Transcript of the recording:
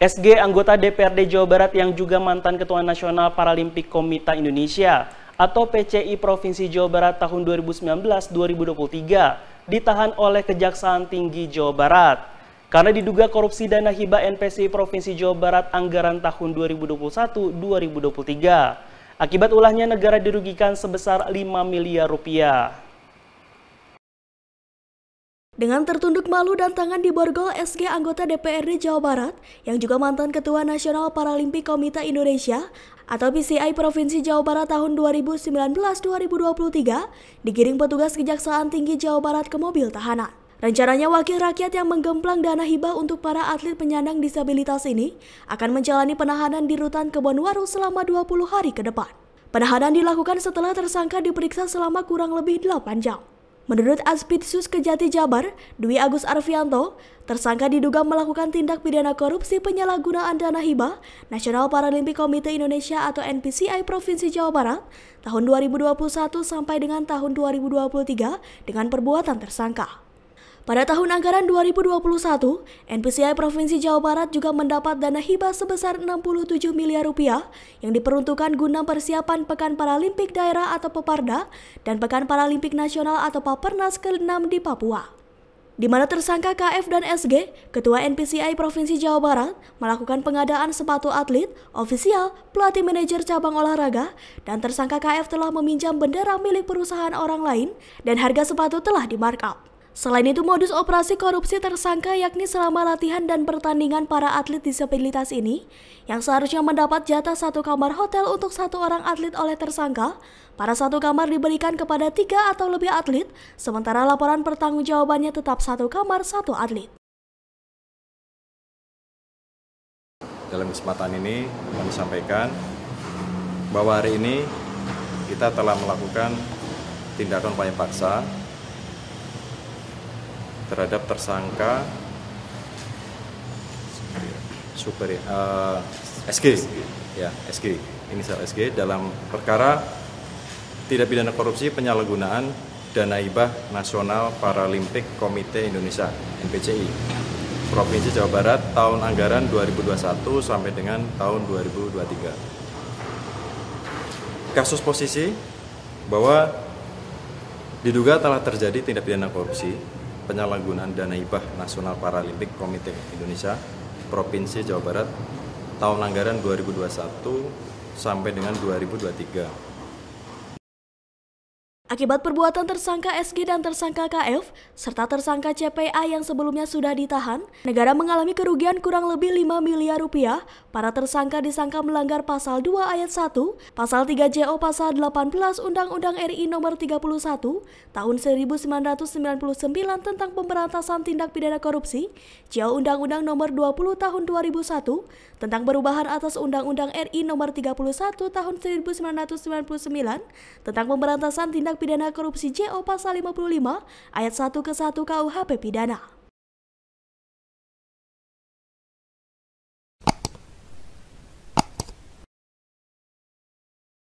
SG anggota DPRD Jawa Barat yang juga mantan Ketua Nasional Paralimpik Komite Indonesia atau PCI Provinsi Jawa Barat tahun 2019-2023 ditahan oleh Kejaksaan Tinggi Jawa Barat karena diduga korupsi dana hibah NPC Provinsi Jawa Barat anggaran tahun 2021-2023. Akibat ulahnya negara dirugikan sebesar 5 miliar rupiah. Dengan tertunduk malu dan tangan di borgol SG anggota DPRD Jawa Barat yang juga mantan Ketua Nasional Paralimpik Komite Indonesia atau PCI Provinsi Jawa Barat tahun 2019-2023 digiring petugas Kejaksaan Tinggi Jawa Barat ke mobil tahanan. Rencananya wakil rakyat yang menggemplang dana hibah untuk para atlet penyandang disabilitas ini akan menjalani penahanan di rutan Kebonwaru selama 20 hari ke depan. Penahanan dilakukan setelah tersangka diperiksa selama kurang lebih 8 jam. Menurut Aspitsus Kejati Jabar, Dwi Agus Arfianto, tersangka diduga melakukan tindak pidana korupsi penyalahgunaan dana hibah Nasional Paralimpik Komite Indonesia atau NPCI Provinsi Jawa Barat tahun 2021 sampai dengan tahun 2023 dengan perbuatan tersangka. Pada tahun anggaran 2021, NPCI Provinsi Jawa Barat juga mendapat dana hibah sebesar 67 miliar rupiah yang diperuntukkan guna persiapan Pekan Paralimpik Daerah atau Peparda dan Pekan Paralimpik Nasional atau Papernas ke-6 di Papua di mana tersangka KF dan SG, Ketua NPCI Provinsi Jawa Barat, melakukan pengadaan sepatu atlet, ofisial, pelatih manajer cabang olahraga, dan tersangka KF telah meminjam bendera milik perusahaan orang lain dan harga sepatu telah dimarkup. Selain itu, modus operasi korupsi tersangka yakni selama latihan dan pertandingan para atlet disabilitas ini, yang seharusnya mendapat jatah satu kamar hotel untuk satu orang atlet oleh tersangka, para satu kamar diberikan kepada tiga atau lebih atlet, sementara laporan pertanggungjawabannya tetap satu kamar satu atlet. Dalam kesempatan ini, kami sampaikan bahwa hari ini kita telah melakukan tindakan upaya paksa terhadap tersangka Super uh, eh, SG. SG ya SG inisial SG dalam perkara tidak pidana korupsi penyalahgunaan dana hibah nasional Paralimpik Komite Indonesia NPCI Provinsi Jawa Barat tahun anggaran 2021 sampai dengan tahun 2023 kasus posisi bahwa diduga telah terjadi tindak pidana korupsi penyalahgunaan dana hibah nasional paralimpik Komite Indonesia Provinsi Jawa Barat tahun anggaran 2021 sampai dengan 2023 Akibat perbuatan tersangka SG dan tersangka KF, serta tersangka CPA yang sebelumnya sudah ditahan, negara mengalami kerugian kurang lebih 5 miliar rupiah. Para tersangka disangka melanggar pasal 2 ayat 1, pasal 3 JO pasal 18 Undang-Undang RI nomor 31 tahun 1999 tentang pemberantasan tindak pidana korupsi, JO Undang-Undang nomor 20 tahun 2001 tentang perubahan atas Undang-Undang RI nomor 31 tahun 1999 tentang pemberantasan tindak tindak pidana korupsi JO pasal 55 ayat 1 ke 1 KUHP pidana.